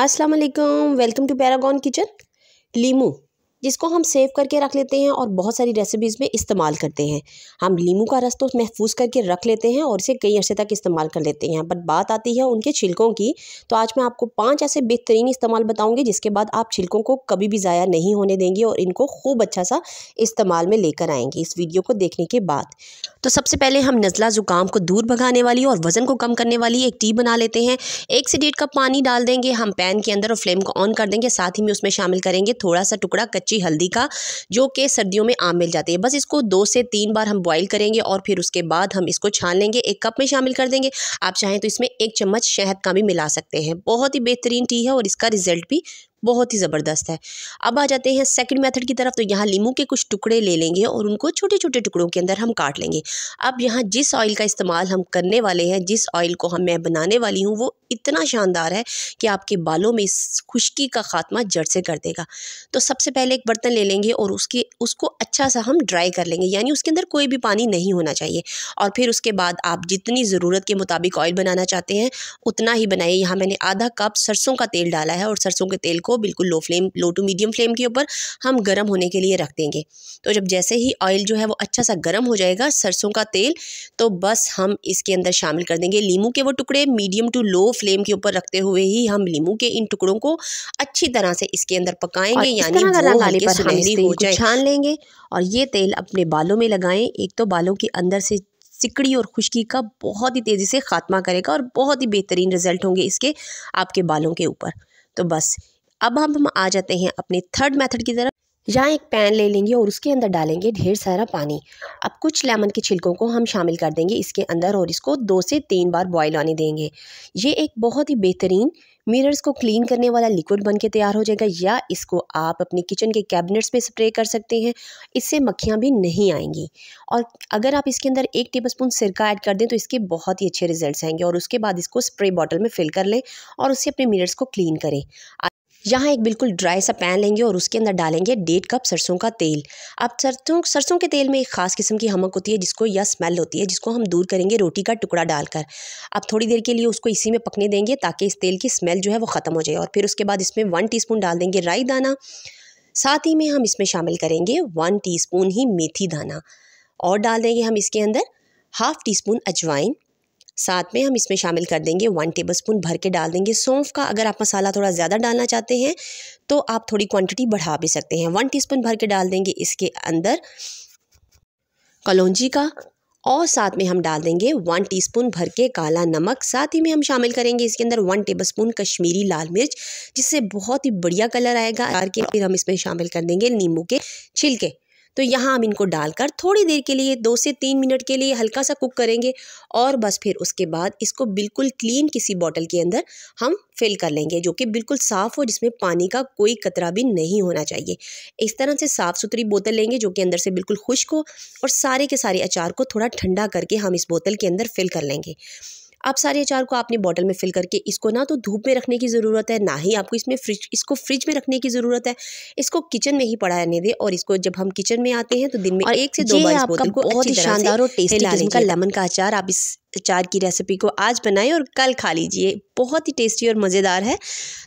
अस्सलाम welcome to paragon kitchen लीमू जिसको हम सेव करके रख लेते हैं और बहुत सारी रेसिपीज़ में इस्तेमाल करते हैं हम लीमू का रस तो महफूज करके रख लेते हैं और इसे कई अर्से तक इस्तेमाल कर लेते हैं बट बात आती है उनके छिलकों की तो आज मैं आपको पाँच ऐसे बेहतरीन इस्तेमाल बताऊँगी जिसके बाद आप छिलकों को कभी भी ज़ाया नहीं होने देंगे और इनको खूब अच्छा सा इस्तेमाल में लेकर आएंगे इस वीडियो को देखने के बाद तो सबसे पहले हम नज़ला ज़ुकाम को दूर भगाने वाली और वज़न को कम करने वाली एक टी बना लेते हैं एक से डेढ़ कप पानी डाल देंगे हम पैन के अंदर और फ्लेम को ऑन कर देंगे साथ ही में उसमें शामिल करेंगे थोड़ा सा टुकड़ा कच्चा कच्ची हल्दी का जो कि सर्दियों में आम मिल जाती है बस इसको दो से तीन बार हम बॉईल करेंगे और फिर उसके बाद हम इसको छान लेंगे एक कप में शामिल कर देंगे आप चाहें तो इसमें एक चम्मच शहद का भी मिला सकते हैं बहुत ही बेहतरीन टी है और इसका रिज़ल्ट भी बहुत ही ज़बरदस्त है अब आ जाते हैं सेकंड मेथड की तरफ तो यहाँ लीमू के कुछ टुकड़े ले लेंगे और उनको छोटे छोटे टुकड़ों के अंदर हम काट लेंगे अब यहाँ जिस ऑयल का इस्तेमाल हम करने वाले हैं जिस ऑयल को हम मैं बनाने वाली हूँ वो इतना शानदार है कि आपके बालों में इस खुश्की का खात्मा जड़ से कर देगा तो सबसे पहले एक बर्तन ले लेंगे और उसके उसको अच्छा सा हम ड्राई कर लेंगे यानी उसके अंदर कोई भी पानी नहीं होना चाहिए और फिर उसके बाद आप जितनी ज़रूरत के मुताबिक ऑयल बनाना चाहते हैं उतना ही बनाइए यहाँ मैंने आधा कप सरसों का तेल डाला है और सरसों के तेल को को बिल्कुल low flame low to medium flame के ऊपर हम गर्म होने के लिए रख देंगे तो जब जैसे ही ऑयल जो है वो अच्छा सा गर्म हो जाएगा सरसों का तेल तो बस हम इसके अंदर शामिल कर देंगे लीमू के वो टुकड़े मीडियम टू लो फ्लेम के ऊपर रखते हुए ही हम लीमू के इन टुकड़ों को अच्छी तरह से इसके अंदर पकाएंगे यानी छान लेंगे और ये तेल अपने बालों में लगाएं एक तो बालों के अंदर से सिकड़ी और खुश्की का बहुत ही तेज़ी से ख़ात्मा करेगा और बहुत ही बेहतरीन रिजल्ट होंगे इसके आपके बालों के ऊपर तो बस अब हम हम आ जाते हैं अपने थर्ड मेथड की तरफ यहाँ एक पैन ले लेंगे और उसके अंदर डालेंगे ढेर सारा पानी अब कुछ लेमन के छिलकों को हम शामिल कर देंगे इसके अंदर और इसको दो से तीन बार बॉयल आने देंगे ये एक बहुत ही बेहतरीन मिरर्स को क्लीन करने वाला लिक्विड बन के तैयार हो जाएगा या इसको आप अपने किचन के कैबिनेट्स पे स्प्रे कर सकते हैं इससे मक्खियाँ भी नहीं आएंगी और अगर आप इसके अंदर एक टेबलस्पून सिरका ऐड कर दें तो इसके बहुत ही अच्छे रिजल्ट्स आएंगे और उसके बाद इसको स्प्रे बॉटल में फिल कर लें और उससे अपने मिरर्स को क्लीन करें यहाँ एक बिल्कुल ड्राई सा पैन लेंगे और उसके अंदर डालेंगे डेढ़ कप सरसों का तेल अब सरसों सरसों के तेल में एक ख़ास किस्म की हमक होती है जिसको या स्मेल होती है जिसको हम दूर करेंगे रोटी का टुकड़ा डालकर अब थोड़ी देर के लिए उसको इसी में पकने देंगे ताकि इस तेल की स्मेल जो है वो ख़त्म हो जाए और फिर उसके बाद इसमें वन टी डाल देंगे राई दाना साथ ही में हम इसमें शामिल करेंगे वन टी ही मेथी दाना और डाल देंगे हम इसके अंदर हाफ़ टी स्पून अजवाइन साथ में हम इसमें शामिल कर देंगे वन टेबल स्पून भर के डाल देंगे सौंफ का अगर आप मसाला थोड़ा ज़्यादा डालना चाहते हैं तो आप थोड़ी क्वांटिटी बढ़ा भी सकते हैं वन टीस्पून भर के डाल देंगे इसके अंदर कलौजी का और साथ में हम डाल देंगे वन टीस्पून भर के काला नमक साथ ही में हम शामिल करेंगे इसके अंदर वन टेबलस्पून कश्मीरी लाल मिर्च जिससे बहुत ही बढ़िया कलर आएगा के फिर हम इसमें शामिल कर देंगे नींबू के छिलके तो यहाँ हम इनको डालकर थोड़ी देर के लिए दो से तीन मिनट के लिए हल्का सा कुक करेंगे और बस फिर उसके बाद इसको बिल्कुल क्लीन किसी बॉटल के अंदर हम फिल कर लेंगे जो कि बिल्कुल साफ़ हो जिसमें पानी का कोई कतरा भी नहीं होना चाहिए इस तरह से साफ़ सुथरी बोतल लेंगे जो कि अंदर से बिल्कुल खुश्क हो और सारे के सारे अचार को थोड़ा ठंडा करके हम इस बोतल के अंदर फिल कर लेंगे आप सारे अचार को आपने बॉटल में फिल करके इसको ना तो धूप में रखने की ज़रूरत है ना ही आपको इसमें फ्रिज इसको फ्रिज में रखने की ज़रूरत है इसको किचन में ही पड़ा रहने दें और इसको जब हम किचन में आते हैं तो दिन में एक से दो बार बहुत ही शानदार और टेस्टी का लेमन का अचार आप इस अचार की रेसिपी को आज बनाएं और कल खा लीजिए बहुत ही टेस्टी और मज़ेदार है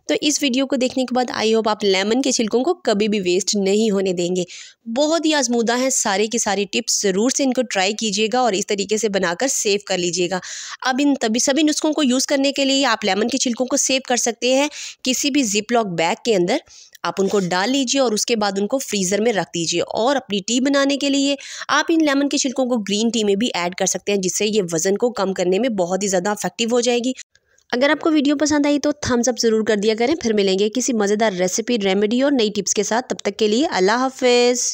तो इस वीडियो को देखने के बाद आई होप आप लेमन के छिलकों को कभी भी वेस्ट नहीं होने देंगे बहुत ही आजमूदा हैं सारे के सारे टिप्स ज़रूर से इनको ट्राई कीजिएगा और इस तरीके से बनाकर सेव कर लीजिएगा अब इन तभी सभी नुस्खों को यूज़ करने के लिए आप लेमन के छिलकों को सेव कर सकते हैं किसी भी जिप लॉक बैग के अंदर आप उनको डाल लीजिए और उसके बाद उनको फ्रीज़र में रख दीजिए और अपनी टी बनाने के लिए आप इन लेमन के छिलकों को ग्रीन टी में भी ऐड कर सकते हैं जिससे ये वज़न को कम करने में बहुत ही ज़्यादा अफेक्टिव हो जाएगी अगर आपको वीडियो पसंद आई तो थम्स अप ज़रूर कर दिया करें फिर मिलेंगे किसी मज़ेदार रेसिपी रेमेडी और नई टिप्स के साथ तब तक के लिए अल्लाह हाफिज़